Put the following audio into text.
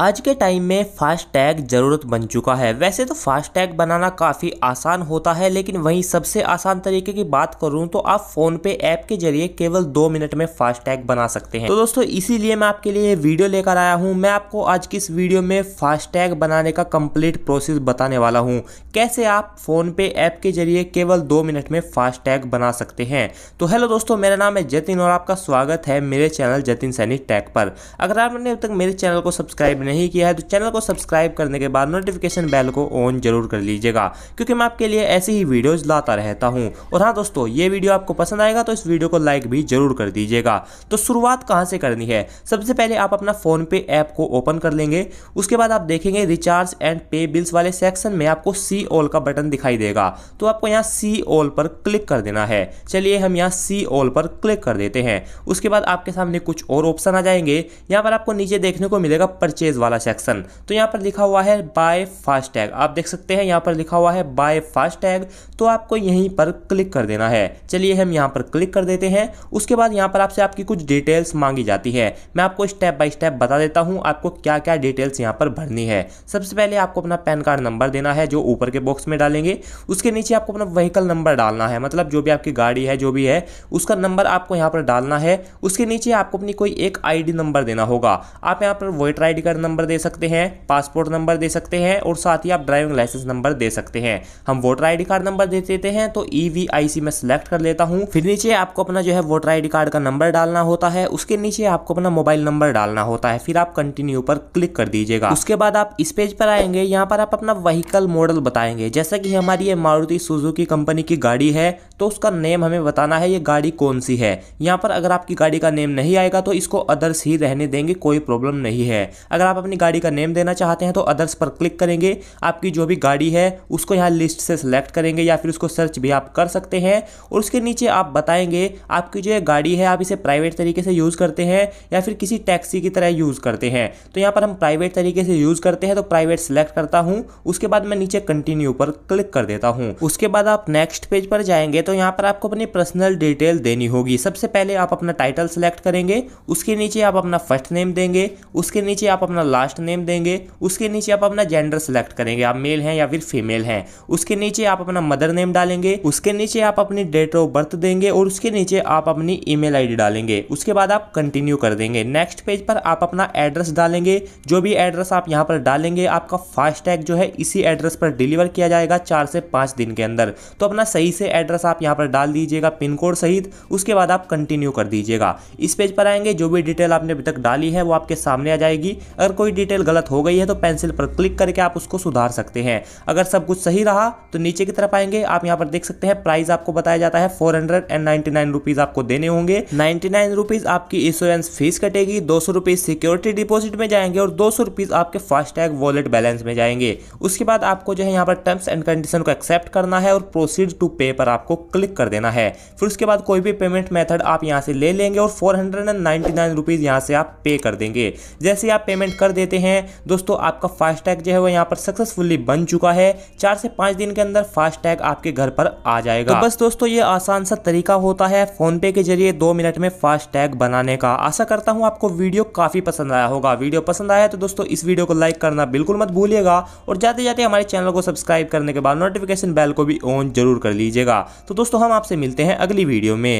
आज के टाइम में फास्टैग ज़रूरत बन चुका है वैसे तो फास्टैग बनाना काफ़ी आसान होता है लेकिन वहीं सबसे आसान तरीके की बात करूं तो आप फ़ोन पे ऐप के जरिए केवल दो मिनट में फास्टैग बना सकते हैं तो दोस्तों इसीलिए मैं आपके लिए वीडियो लेकर आया हूं मैं आपको आज की इस वीडियो में फास्टैग बनाने का कम्प्लीट प्रोसेस बताने वाला हूँ कैसे आप फ़ोन पे ऐप के जरिए केवल दो मिनट में फास्टैग बना सकते हैं तो हेलो दोस्तों मेरा नाम है जतिन और आपका स्वागत है मेरे चैनल जतिन सैनी टैग पर अगर आपने अब तक मेरे चैनल को सब्सक्राइब नहीं किया है तो चैनल को सब्सक्राइब करने के बाद नोटिफिकेशन बेल को ऑन जरूर कर लीजिएगा क्योंकि मैं आपके लिए ऐसी ही वीडियोज़ लाता रहता हूँ और हाँ दोस्तों ये वीडियो आपको पसंद आएगा तो इस वीडियो को लाइक भी जरूर कर दीजिएगा तो शुरुआत कहाँ से करनी है सबसे पहले आप अपना फोन पे ऐप को ओपन कर लेंगे उसके बाद आप देखेंगे रिचार्ज एंड पे बिल्स वाले सेक्शन में आपको सी ऑल का बटन दिखाई देगा तो आपको यहाँ सी ऑल पर क्लिक कर देना है चलिए हम यहाँ सी ऑल पर क्लिक कर देते हैं उसके बाद आपके सामने कुछ और ऑप्शन आ जाएंगे यहाँ पर आपको नीचे देखने को मिलेगा परचेज पेज वाला सेक्शन तो यहाँ पर लिखा हुआ है बाय फास्ट टैग आप देख सकते हैं यहाँ पर लिखा हुआ है बाय फास्ट टैग तो आपको यहीं पर क्लिक कर देना है चलिए हम यहाँ पर क्लिक कर देते हैं उसके बाद यहाँ पर आपसे आपकी कुछ डिटेल्स मांगी जाती है मैं आपको स्टेप बाय स्टेप बता देता हूँ आपको क्या क्या डिटेल्स यहाँ पर भरनी है सबसे पहले आपको अपना पैन कार्ड नंबर देना है जो ऊपर के बॉक्स में डालेंगे उसके नीचे आपको अपना व्हीकल नंबर डालना है मतलब जो भी आपकी गाड़ी है जो भी है उसका नंबर आपको यहाँ पर डालना है उसके नीचे आपको अपनी कोई एक आईडी नंबर देना होगा आप यहाँ पर वोटर आईडी का नंबर दे सकते हैं पासपोर्ट नंबर दे सकते हैं और साथ ही आप ड्राइविंग लाइसेंस नंबर दे सकते हैं हम वोटर आईडी कार्ड नंबर दे देते हैं तो ई में सिलेक्ट कर लेता हूँ फिर नीचे आपको अपना जो है वोटर आईडी कार्ड का नंबर डालना होता है उसके नीचे आपको अपना मोबाइल नंबर डालना होता है फिर आप कंटिन्यू पर क्लिक कर दीजिएगा उसके बाद आप इस पेज पर आएंगे यहाँ पर आप अपना वहीकल मॉडल बताएंगे जैसा कि हमारी ये मारुति सुजुकी कंपनी की गाड़ी है तो उसका नेम हमें बताना है ये गाड़ी कौन सी है यहाँ पर अगर आपकी गाड़ी का नेम नहीं आएगा तो इसको अदर्स ही रहने देंगे कोई प्रॉब्लम नहीं है अगर आप अपनी गाड़ी का नेम देना चाहते हैं तो अदर्स पर क्लिक करेंगे आपकी जो भी गाड़ी है उसको यहाँ लिस्ट से सिलेक्ट करेंगे या फिर उसको सर्च भी आप कर सकते हैं और उसके नीचे आप बताएंगे आपकी जो गाड़ी है आप इसे प्राइवेट तरीके से यूज़ करते हैं या फिर किसी टैक्सी की तरह यूज़ करते हैं तो यहाँ पर हम प्राइवेट तरीके से यूज़ करते हैं तो प्राइवेट सेलेक्ट करता हूँ उसके बाद मैं नीचे कंटिन्यू पर क्लिक कर देता हूँ उसके बाद आप नेक्स्ट पेज पर जाएंगे तो यहाँ पर आपको अपनी पर्सनल डिटेल देनी होगी सबसे पहले आप अपना टाइटल सेलेक्ट करेंगे उसके नीचे आप अपना फर्स्ट नेम देंगे उसके नीचे आप अपना अपना लास्ट नेम देंगे उसके नीचे आप अपना जेंडर सेलेक्ट करेंगे आप मेल हैं या फिर फीमेल हैं उसके नीचे आप अपना मदर नेम डालेंगे उसके नीचे आप अपनी डेट ऑफ बर्थ देंगे और उसके नीचे आप अपनी ईमेल आईडी डालेंगे उसके बाद आप कंटिन्यू कर देंगे नेक्स्ट पेज पर आप अपना एड्रेस डालेंगे जो भी एड्रेस आप यहाँ पर डालेंगे आपका फास्टैग जो है इसी एड्रेस पर डिलीवर किया जाएगा चार से पाँच दिन के अंदर तो अपना सही से एड्रेस आप यहाँ पर डाल दीजिएगा पिन कोड सहित उसके बाद आप कंटिन्यू कर दीजिएगा इस पेज पर आएंगे जो भी डिटेल आपने अभी तक डाली है वो आपके सामने आ जाएगी अगर कोई डिटेल गलत हो गई है तो पेंसिल पर क्लिक करके आप उसको सुधार सकते हैं अगर सब कुछ सही रहा तो नीचे की तरफ आएंगे आप यहाँ पर देख सकते हैं प्राइस आपको बताया जाता है four hundred and ninety nine rupees आपको देने होंगे नाइन्टी नाइन रुपीज आपकी इंश्योरेंस फीस कटेगी दो सौ रुपीज सिक्योरिटी डिपोजिट में जाएंगे और दो सौ रुपीज आपके फास्टैग वॉलेट बैलेंस में जाएंगे उसके बाद आपको जो है यहाँ पर टर्म्स एंड कंडीशन को एक्सेप्ट करना है और प्रोसीड टू पे पर आपको क्लिक कर देना है फिर उसके बाद कोई भी पेमेंट मेथड आप यहाँ से ले लेंगे और four hundred and ninety nine rupees यहाँ से आप पे कर देंगे जैसे आप पेमेंट कर देते हैं दोस्तों आपका फास्टैग जो है वो यहाँ पर सक्सेसफुली बन चुका है चार से पाँच दिन के अंदर फास्टैग आपके घर पर आ जाएगा तो बस दोस्तों ये आसान सा तरीका होता है फोन पे के जरिए दो मिनट में फास्टैग बनाने का आशा करता हूँ आपको वीडियो काफ़ी पसंद आया होगा वीडियो पसंद आया तो दोस्तों इस वीडियो को लाइक करना बिल्कुल मत भूलिएगा और जाते जाते हमारे चैनल को सब्सक्राइब करने के बाद नोटिफिकेशन बेल को भी ऑन जरूर कर लीजिएगा तो दोस्तों हम आपसे मिलते हैं अगली वीडियो में